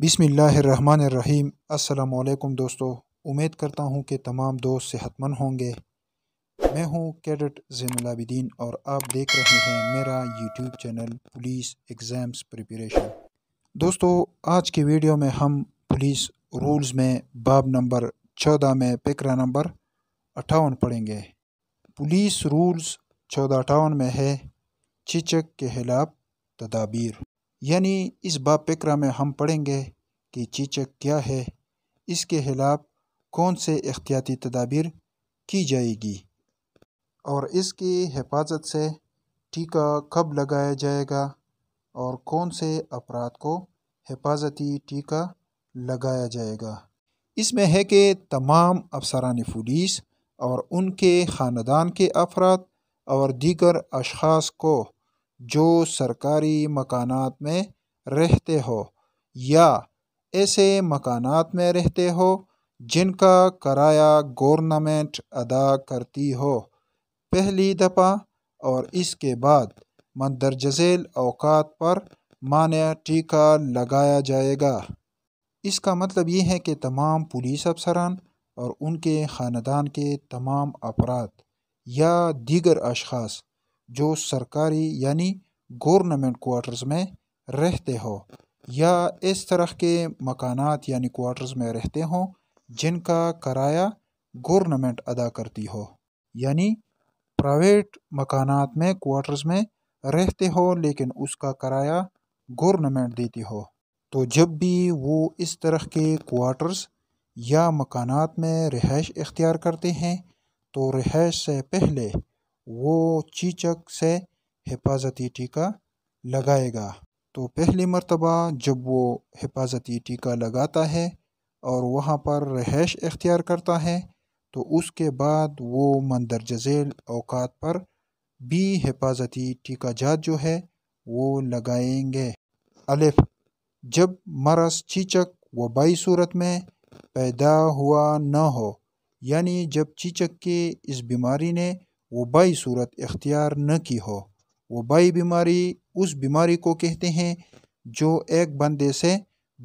बिसमीम् अल्लाम दोस्तों उम्मीद करता हूँ कि तमाम दोस्त सेहतमंद होंगे मैं हूँ कैडेट जैनलाबिदीन और आप देख रहे हैं मेरा YouTube channel police exams preparation दोस्तों आज की वीडियो में हम पुलिस रूल्स में बाब नंबर चौदह में पेकरा नंबर अट्ठावन पढ़ेंगे पुलिस रूल्स चौदह अठावन में है चिचक के खिलाफ तदाबीर यानी इस बाब में हम पढ़ेंगे कि चीचक क्या है इसके खिलाफ कौन से एहतियाती तदाबीर की जाएगी और इसकी हिफाजत से टीका कब लगाया जाएगा और कौन से अपराध को हिफाजती टीका लगाया जाएगा इसमें है कि तमाम अफसरान पुलिस और उनके ख़ानदान के अफराद और दीगर अशास को जो सरकारी मकानात में रहते हो या ऐसे मकानात में रहते हो जिनका कराया गवर्नमेंट अदा करती हो पहली दफ़ा और इसके बाद मंदरज झेल अवकात पर मान्य टीका लगाया जाएगा इसका मतलब ये है कि तमाम पुलिस अफसरान और उनके ख़ानदान के तमाम अफराद या दीगर अशास जो सरकारी यानी गवर्नमेंट क्वार्टर्स में रहते हो या इस तरह के मकानात यानी क्वार्टर्स में रहते हों जिनका किराया गवर्नमेंट अदा करती हो यानी प्राइवेट मकानात में क्वार्टर्स में रहते हो लेकिन उसका किराया गवर्नमेंट देती हो तो जब भी वो इस तरह के क्वार्टर्स या मकानात में रिहाइश इख्तियार करते हैं तो रिहाइश से पहले वो चीचक से हिफाजती टीका लगाएगा तो पहली मरतबा जब वो हिफाजती टीका लगाता है और वहाँ पर रहैश इख्तियार करता है तो उसके बाद वो मंदरज झेल अवकात पर भी हिफाजती टीका जात जो है वो लगाएंगे अलिफ जब मरस चीचक वबाई सूरत में पैदा हुआ न हो यानी जब चीचक के इस बीमारी ने वबाई सूरत इख्तियार न की हो वबाई बीमारी उस बीमारी को कहते हैं जो एक बंदे से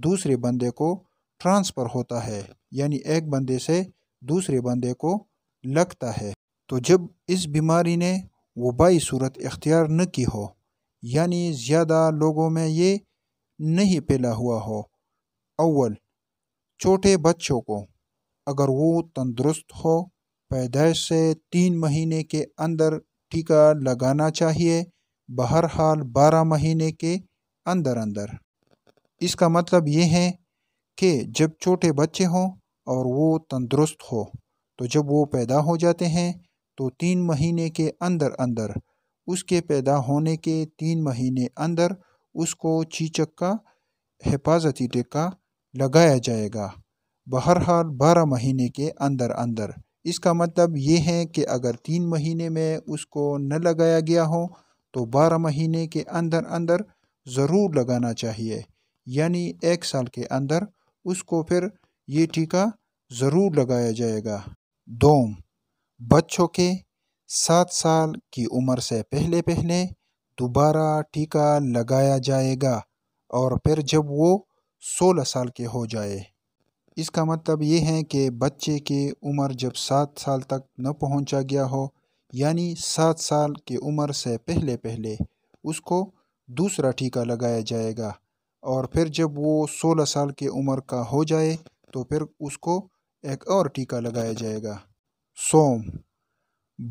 दूसरे बंदे को ट्रांसफ़र होता है यानी एक बंदे से दूसरे बंदे को लगता है तो जब इस बीमारी ने वबाई सूरत इख्तियार न की हो यानी ज़्यादा लोगों में ये नहीं फैला हुआ हो अव्वल छोटे बच्चों को अगर वो तंदुरुस्त हो पैदाइश से तीन महीने के अंदर टीका लगाना चाहिए बहरहाल बारह महीने के अंदर अंदर इसका मतलब ये है कि जब छोटे बच्चे हों और वो तंदुरुस्त हो तो जब वो पैदा हो जाते हैं तो तीन महीने के अंदर अंदर उसके पैदा होने के तीन महीने अंदर उसको चीचक का हिफाजती टीका लगाया जाएगा बहरहाल बारह महीने के अंदर अंदर इसका मतलब ये है कि अगर तीन महीने में उसको न लगाया गया हो तो बारह महीने के अंदर अंदर ज़रूर लगाना चाहिए यानी एक साल के अंदर उसको फिर ये टीका ज़रूर लगाया जाएगा दोम बच्चों के सात साल की उम्र से पहले पहले दोबारा टीका लगाया जाएगा और फिर जब वो सोलह साल के हो जाए इसका मतलब ये है कि बच्चे की उम्र जब सात साल तक न पहुंचा गया हो यानी सात साल की उम्र से पहले पहले उसको दूसरा टीका लगाया जाएगा और फिर जब वो सोलह साल की उम्र का हो जाए तो फिर उसको एक और टीका लगाया जाएगा सोम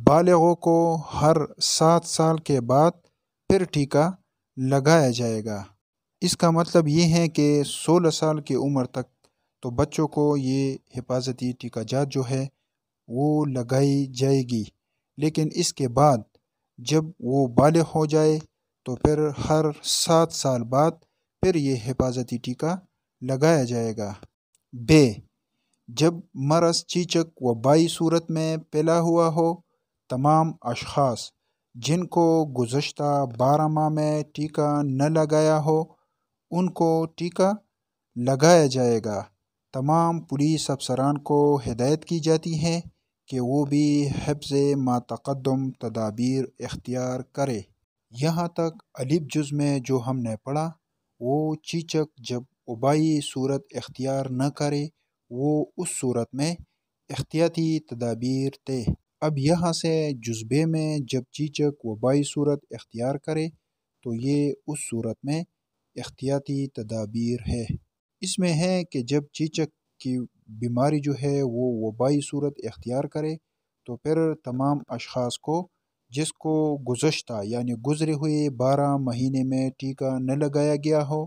बालगों को हर सात साल के बाद फिर टीका लगाया जाएगा इसका मतलब ये है कि सोलह साल की उम्र तक तो बच्चों को ये हिफाजती टीका जात जो है वो लगाई जाएगी लेकिन इसके बाद जब वो बाल हो जाए तो फिर हर सात साल बाद फिर ये हिफाजती टीका लगाया जाएगा बे जब मरस चीचक व बाई सूरत में पैला हुआ हो तमाम अशास जिनको गुज्त बारह माह में टीका न लगाया हो उनको टीका लगाया जाएगा तमाम पुलिस अफसरान को हिदायत की जाती है कि वो भी हफ्ज़ मातकदम तदाबीर इख्तियार करे यहाँ तक अलिब जुज़ में जो हमने पढ़ा वो चीचक जब उबाई सूरत इख्तियार न करे वो उस सूरत में एहतियाती तदाबीर थे अब यहाँ से जज्बे में जब चीचक वबाई सूरत इख्तियार करे तो ये उस सूरत में एहतियाती तदाबीर है इसमें है कि जब चीचक की बीमारी जो है वो वबाई सूरत इख्तियार करे तो फिर तमाम अशखास को जिसको गुजशत यानी गुज़रे हुए बारह महीने में टीका न लगाया गया हो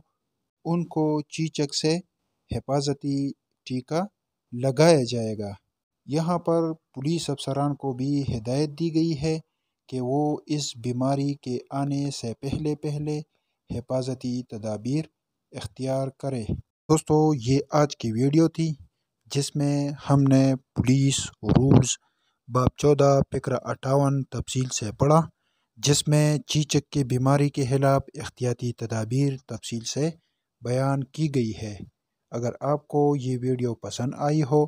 उनको चीचक से हिफाजती टीका लगाया जाएगा यहाँ पर पुलिस अफसरान को भी हिदायत दी गई है कि वो इस बीमारी के आने से पहले पहले हिफाजती तदाबीर इख्तियार करें दोस्तों ये आज की वीडियो थी जिसमें हमने पुलिस रूल्स बाब चौदह फिक्र अट्ठावन तफसील से पढ़ा जिसमें चीचक की बीमारी के खिलाफ एहतियाती तदाबीर तफसील से बयान की गई है अगर आपको ये वीडियो पसंद आई हो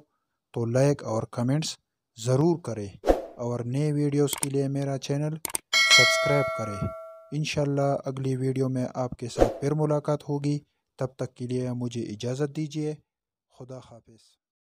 तो लाइक और कमेंट्स ज़रूर करें और नए वीडियोस के लिए मेरा चैनल सब्सक्राइब करें इन अगली वीडियो में आपके साथ फिर मुलाकात होगी तब तक के लिए मुझे इजाज़त दीजिए खुदा हाफिज़